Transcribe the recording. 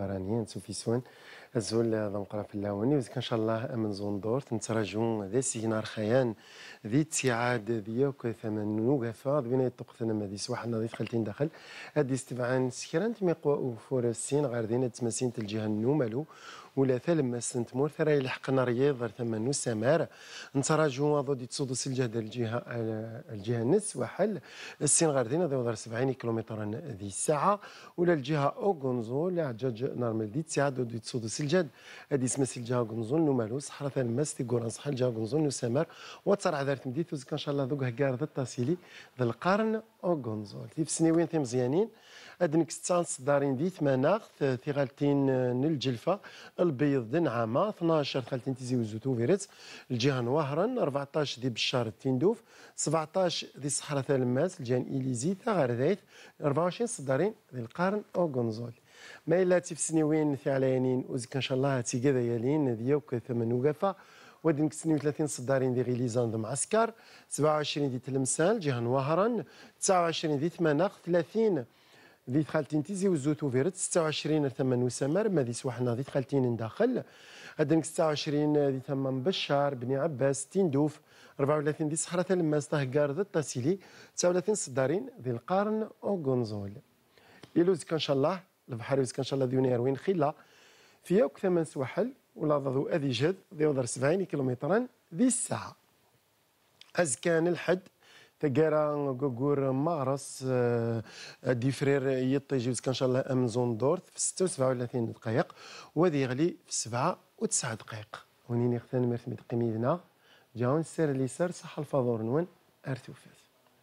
الفرانيين سوفيسون الزول ضم قرا في اللاوني وزك ان شاء الله من زون دور تنتراجو ذي سينار خيان ذي تسعاد ذيك ثمن نوقفا بين يطق ثنما ذي سواحنا ذي خلتين داخل هذه استبعان سكران تميقوا فور السين غير ذين تمسين تلجيها النوملو ولا ثلم سنت مور ثرا يلحقنا رياض ثم سمارة نتراجو ضد تصود الجهد الجهة الجهة آه، نس وحل السين غاردين ضد 70 كيلومتر ذي الساعة ولا الجهة أوغونزو لا عجاج دي تساعة ضد تصود الجهد هذه اسمها الجهة أوغونزو نومالو صحرا ستي تيغوران صحرا الجهة أوغونزو نسمار وترع ذات مديت إن شاء الله ذوك هكار ذا التاسيلي ذا القرن أوغونزو في سنوين ثم مزيانين أدنك ستانس دارين دي ثمانه ثغالتين آه، نلجلفة البيض دن عاما 12 خالتين تيزي وزوتو فيرتس الجهه نواهرن 14 دي بشار التندوف 17 دي صحراء ثلماس الجهه اليزي ثغرديت 24 صدارين دي القرن اوغونزول ما الا سنوين في علينين وزك ان شاء الله تي كذا يالين ديوك ثمن وقفه ودنك نكسني 30 صدارين دي غيليزان معسكر 27 دي تلمسان الجهه نواهرن 29 دي ثمناخ 30 ذي تخالتين تيزي وزوتو فيرت 26 ثمن وسمر ما ذي سواحنا ذي تخالتين داخل هادنك 26 ذي ثمن بشار بني عباس تندوف 34 ذي صحرة الماس تهجار ذي التاسيلي 39 صدارين ذي القرن غونزول يلوزك ان شاء الله البحر يوزك ان شاء الله ذيوني اروين خلا في اوك ثمن سواحل ولا ضو اذي جد ذي وضر 70 كيلومترا ذي الساعه ازكان الحد تقرا غوغور مارس آه، دي فرير يطيجي ان شاء الله امزون دورت في 36 دقائق وذي غلي في 7 و9 دقائق ونين يختن مرث مدقيمي لنا جاون سير لي سير صح الفاضور نون فاس